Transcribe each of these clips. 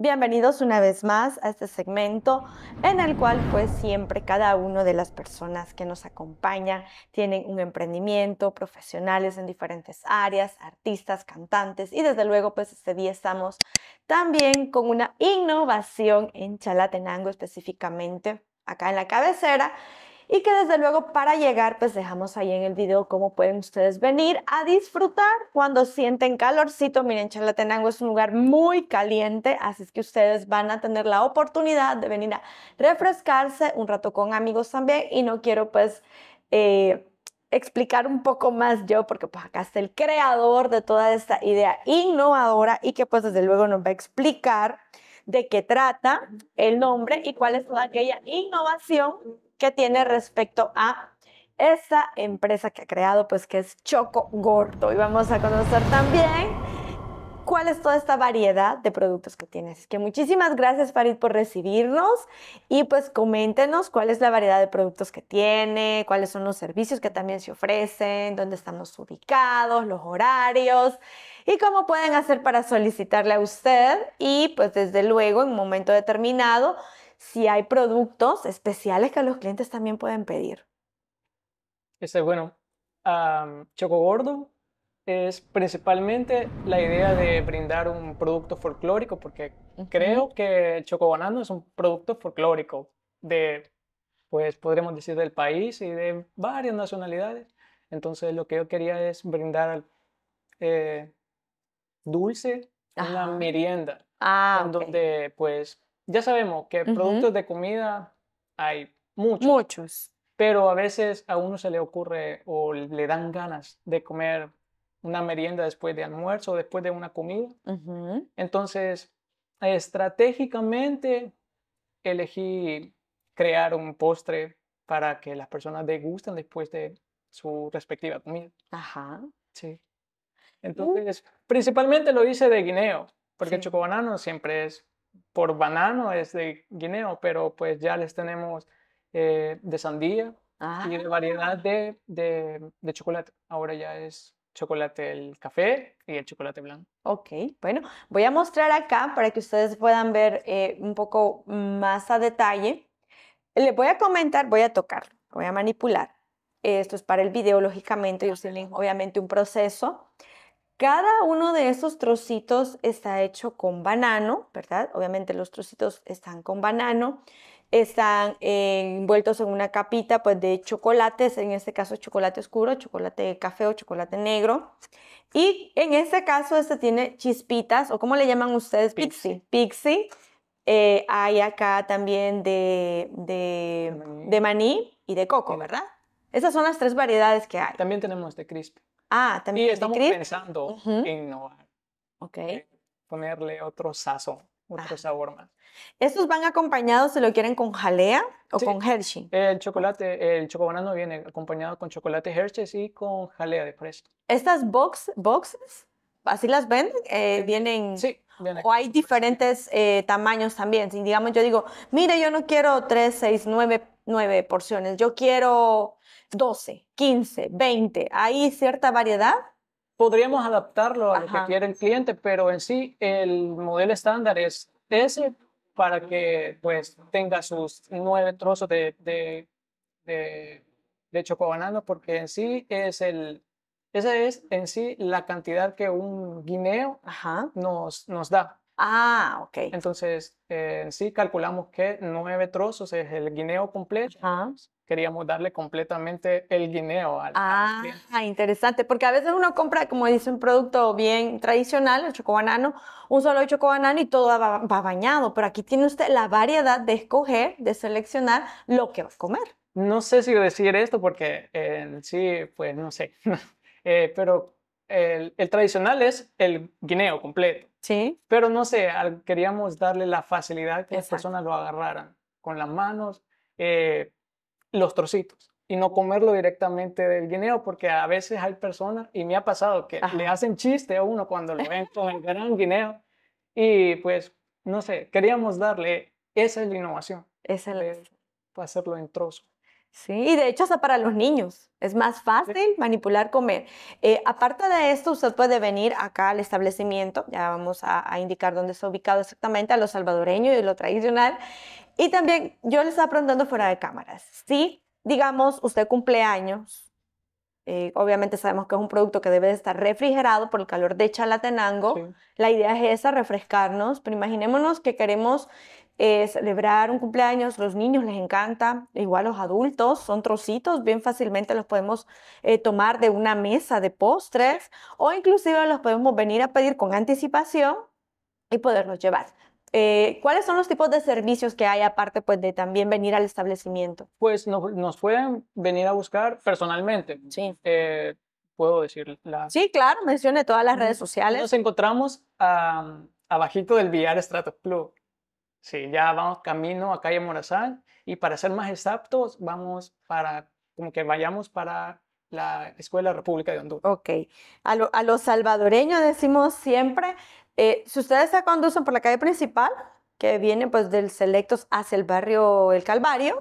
Bienvenidos una vez más a este segmento en el cual pues siempre cada una de las personas que nos acompaña tienen un emprendimiento, profesionales en diferentes áreas, artistas, cantantes y desde luego pues este día estamos también con una innovación en Chalatenango específicamente acá en la cabecera y que desde luego para llegar pues dejamos ahí en el video cómo pueden ustedes venir a disfrutar cuando sienten calorcito. Miren, Chalatenango es un lugar muy caliente, así es que ustedes van a tener la oportunidad de venir a refrescarse un rato con amigos también y no quiero pues... Eh, explicar un poco más yo, porque pues acá está el creador de toda esta idea innovadora y que pues desde luego nos va a explicar de qué trata el nombre y cuál es toda aquella innovación que tiene respecto a esa empresa que ha creado, pues que es Choco Gordo. Y vamos a conocer también cuál es toda esta variedad de productos que tienes. Así que muchísimas gracias, Farid, por recibirnos y pues coméntenos cuál es la variedad de productos que tiene, cuáles son los servicios que también se ofrecen, dónde estamos ubicados, los horarios y cómo pueden hacer para solicitarle a usted y pues desde luego en un momento determinado si hay productos especiales que los clientes también pueden pedir. este es bueno. Um, Choco es principalmente la idea de brindar un producto folclórico, porque creo que el es un producto folclórico de, pues podremos decir, del país y de varias nacionalidades. Entonces lo que yo quería es brindar eh, dulce, a una merienda, ah, en donde pues ya sabemos que productos de comida hay muchos. Muchos. Pero a veces a uno se le ocurre o le dan ganas de comer una merienda después de almuerzo, o después de una comida. Entonces, estratégicamente elegí crear un postre para que las personas degusten después de su respectiva comida. Ajá. Sí. Mm. Entonces, principalmente lo hice de guineo, porque choco el chocobanano siempre es por banano es de Guineo, pero pues ya les tenemos eh, de sandía y de variedad ah. de, de, chocolate. Ahora ya es chocolate el café y el chocolate blanco. Ok, bueno, voy a mostrar acá para que ustedes puedan ver eh, un poco más a detalle. Les voy a comentar, voy a tocar, voy a manipular. Esto es para el video, lógicamente, yo tienen obviamente un proceso. Cada uno de esos trocitos está hecho con banano, ¿verdad? Obviamente los trocitos están con banano, están eh, envueltos en una capita pues de chocolates, en este caso chocolate oscuro, chocolate café o chocolate negro. Y en este caso este tiene chispitas o cómo le llaman ustedes, pixie. Pixie. Eh, hay acá también de, maní. y de coco, ¿verdad? Esas son las tres variedades que hay. También tenemos de crisp. Ah, también. Y estamos pensando en Ok. ponerle otro sazo, otro ah. sabor más. ¿Estos van acompañados, se lo quieren con jalea o con Hershey? El chocolate, el chocobanano viene acompañado con chocolate Hershey y con jalea de presto ¿Estas box, boxes, así las ven? Eh, ¿Vienen...? Sí. o hay diferentes eh, tamaños también. Si digamos, yo digo, mire, yo no quiero 3, 6, nueve 9 porciones. Yo quiero 12, 15, 20, ¿hay cierta variedad? Podríamos adaptarlo a lo que quiere el cliente, pero en sí el modelo estándar es ese para que pues tenga sus nueve trozos de, de, de, chocobanano, porque en sí es el, esa es en sí la cantidad que un guineo Nos, nos da. Ah, ok. Entonces, eh, sí calculamos que nueve trozos es el guineo completo. Queríamos darle completamente el guineo al. Ah, interesante, porque a veces uno compra, como dice, un producto bien tradicional, el chocobanano, un solo chocobanano y todo va, bañado. Pero aquí tiene usted la variedad de escoger, de seleccionar lo que va a comer. No sé si decir esto porque eh, sí, pues no sé. eh, pero el, tradicional es el guineo completo. Sí. Pero no sé, queríamos darle la facilidad que las personas lo agarraran con las manos, eh, los trocitos y no comerlo directamente del guineo, porque a veces hay personas, y me ha pasado, que le hacen chiste a uno cuando lo ven con el gran guineo, y pues, no sé, queríamos darle, esa es la innovación, esa es hacerlo en trozos. Sí, y de hecho hasta para los niños es más fácil manipular comer. Eh, aparte de esto, usted puede venir acá al establecimiento, ya vamos a, indicar dónde está ubicado exactamente, a lo salvadoreño y lo tradicional. Y también yo le estaba preguntando fuera de cámaras, si digamos usted cumpleaños, eh, obviamente sabemos que es un producto que debe de estar refrigerado por el calor de Chalatenango, la idea es esa, refrescarnos, pero imaginémonos que queremos celebrar un cumpleaños, los niños les encanta, igual los adultos, son trocitos, bien fácilmente los podemos eh, tomar de una mesa de postres o inclusive los podemos venir a pedir con anticipación y poderlos llevar. Eh, ¿Cuáles son los tipos de servicios que hay aparte pues, de también venir al establecimiento? Pues nos pueden venir a buscar personalmente. Sí. Eh, puedo decir Sí, claro, mencione todas las redes sociales. Nos encontramos a abajito del Villar Stratos Club. Sí, ya vamos camino a calle Morazán y para ser más exactos, vamos para, como que vayamos para la Escuela República de Honduras. Ok, a, los salvadoreños decimos siempre, eh, si ustedes se conducen por la calle principal, que viene pues del Selectos hacia el barrio El Calvario,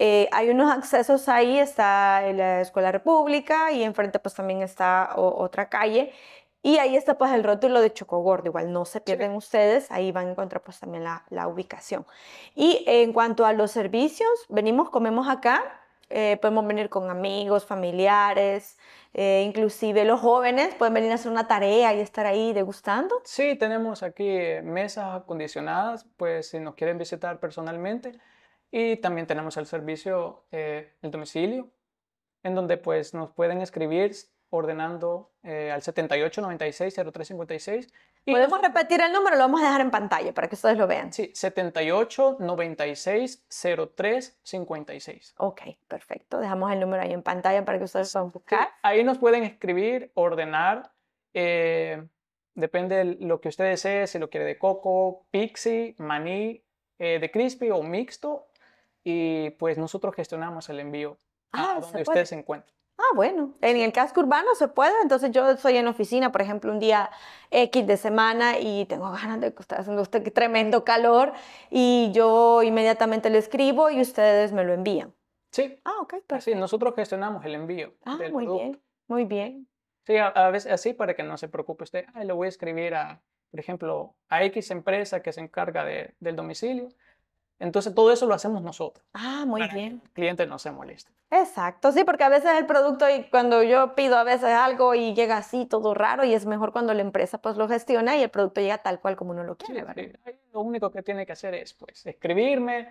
eh, hay unos accesos ahí, está la Escuela República y enfrente pues también está otra calle y ahí está pues el rótulo de Chocogordo, igual no se pierden ustedes, ahí van a encontrar pues también la, ubicación. Y en cuanto a los servicios, venimos, comemos acá, eh, podemos venir con amigos, familiares, eh, inclusive los jóvenes pueden venir a hacer una tarea y estar ahí degustando. Sí, tenemos aquí mesas acondicionadas, pues si nos quieren visitar personalmente. Y también tenemos el servicio, eh, el domicilio, en donde pues nos pueden escribir ordenando eh, al 78 96 Y Podemos repetir el número, lo vamos a dejar en pantalla para que ustedes lo vean. Sí, 78 96 Ok, perfecto. Dejamos el número ahí en pantalla para que ustedes puedan buscar. ahí nos pueden escribir, ordenar. Eh, depende de lo que usted desee, si lo quiere de coco, pixie, maní, eh, de crispy o mixto. Y pues nosotros gestionamos el envío a ah, donde se se encuentren bueno, en el casco urbano se puede, entonces yo soy en oficina, por ejemplo, un día X de semana y tengo ganas de que está haciendo usted tremendo calor y yo inmediatamente le escribo y ustedes me lo envían. Sí. Ah, ok, nosotros gestionamos el envío. Ah, muy bien, muy bien. Sí, a, veces así para que no se preocupe usted, le voy a escribir a, por ejemplo, a X empresa que se encarga del domicilio entonces todo eso lo hacemos nosotros. Ah, muy bien. el cliente no se moleste. Exacto, sí, porque a veces el producto y cuando yo pido a veces algo y llega así todo raro y es mejor cuando la empresa pues lo gestiona y el producto llega tal cual como uno lo quiere. Lo único que tiene que hacer es pues escribirme,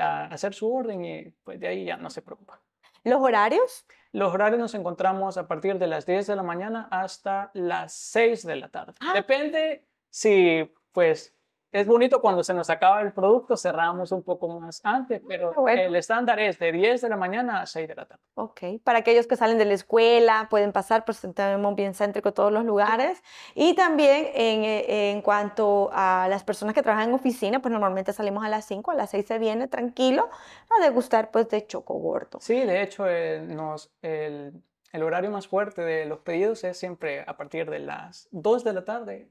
hacer su orden y pues de ahí ya no se preocupa. ¿Los horarios? Los horarios nos encontramos a partir de las 10 de la mañana hasta las 6 de la tarde. Ah. Depende si pues es bonito cuando se nos acaba el producto, cerramos un poco más antes, ah, pero el estándar es de 10 de la mañana a 6 de la tarde. Ok, para aquellos que salen de la escuela, pueden pasar, pues tenemos bien céntrico todos los lugares. Y también eh, en, cuanto a las personas que trabajan en oficina, pues normalmente salimos a las 5, a las 6 se viene tranquilo a degustar pues de choco Sí, de hecho, eh, nos, el, horario más fuerte de los pedidos es siempre a partir de las 2 de la tarde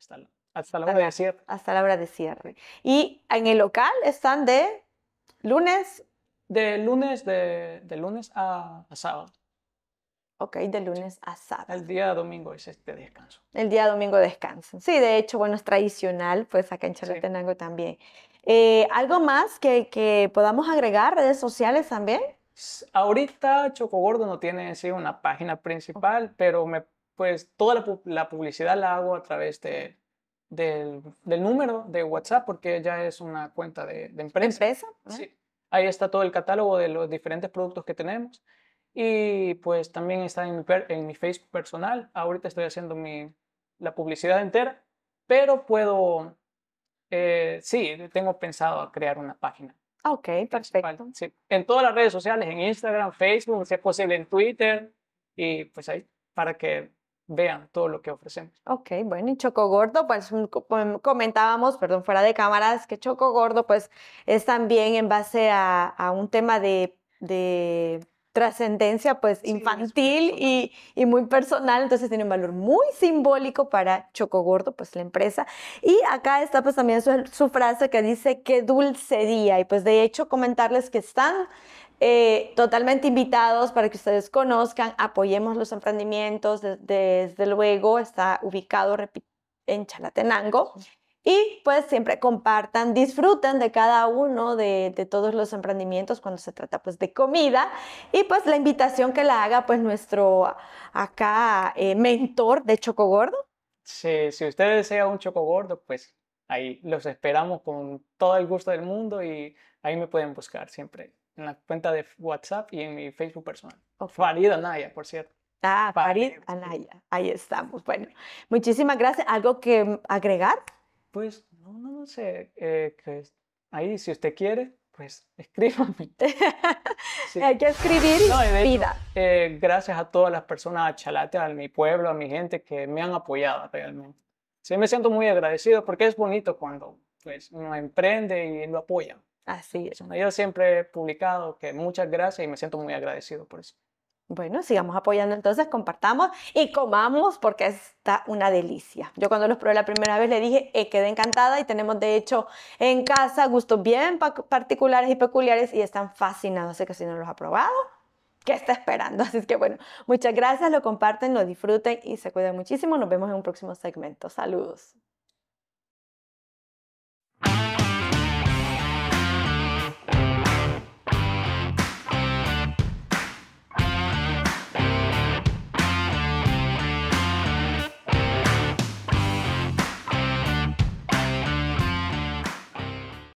hasta las hasta la hora de cierre. Hasta la hora de cierre. Y en el local están de lunes. De lunes, de, de lunes a, sábado. Ok, de lunes a sábado. El día domingo es este descanso. El día domingo descansan. Sí, de hecho, bueno, es tradicional, pues acá en Chalatenango también. Eh, ¿Algo más que, podamos agregar? ¿Redes sociales también? Ahorita Choco Gordo no tiene sí, una página principal, pero me, pues toda la, publicidad la hago a través de del, número de WhatsApp, porque ya es una cuenta de, de empresa. Sí. Ahí está todo el catálogo de los diferentes productos que tenemos. Y pues también está en mi, en mi Facebook personal. Ahorita estoy haciendo mi, la publicidad entera, pero puedo, eh, sí, tengo pensado crear una página. Ok, perfecto. en todas las redes sociales, en Instagram, Facebook, si es posible en Twitter, y pues ahí, para que vean todo lo que ofrecemos. Ok, bueno, y Choco Gordo, pues mm, mm, comentábamos, perdón, fuera de cámaras, que Choco Gordo pues es también en base a, un tema de, trascendencia pues infantil y, muy personal, entonces tiene un valor muy simbólico para Choco Gordo, pues la empresa. Y acá está pues también su, su frase que dice, qué dulce día, y pues de hecho comentarles que están eh, totalmente invitados para que ustedes conozcan, apoyemos los emprendimientos, desde luego está ubicado en Chalatenango. Y pues siempre compartan, disfruten de cada uno de, todos los emprendimientos cuando se trata pues de comida. Y pues la invitación que la haga pues nuestro acá eh, mentor de Chocogordo. Sí, si usted desea un Chocogordo, pues ahí los esperamos con todo el gusto del mundo y ahí me pueden buscar siempre en la cuenta de WhatsApp y en mi Facebook personal. Farida Farid Anaya, por cierto. Ah, Farid Anaya. Ahí estamos. Bueno, muchísimas gracias. ¿Algo que agregar? Pues no, no, sé. Eh, ahí, si usted quiere, pues escríbame. Hay que escribir vida. Eh, gracias a todas las personas, a Chalate, a mi pueblo, a mi gente que me han apoyado realmente. Sí, me siento muy agradecido porque es bonito cuando pues, uno emprende y lo apoya Así es. Yo siempre he publicado que muchas gracias y me siento muy agradecido por eso. Bueno, sigamos apoyando entonces, compartamos y comamos porque está una delicia. Yo cuando los probé la primera vez le dije, eh, quedé encantada y tenemos de hecho en casa gustos bien particulares y peculiares y están fascinados. Así que si no los ha probado, ¿qué está esperando? Así que bueno, muchas gracias, lo comparten, lo disfruten y se cuidan muchísimo. Nos vemos en un próximo segmento. Saludos.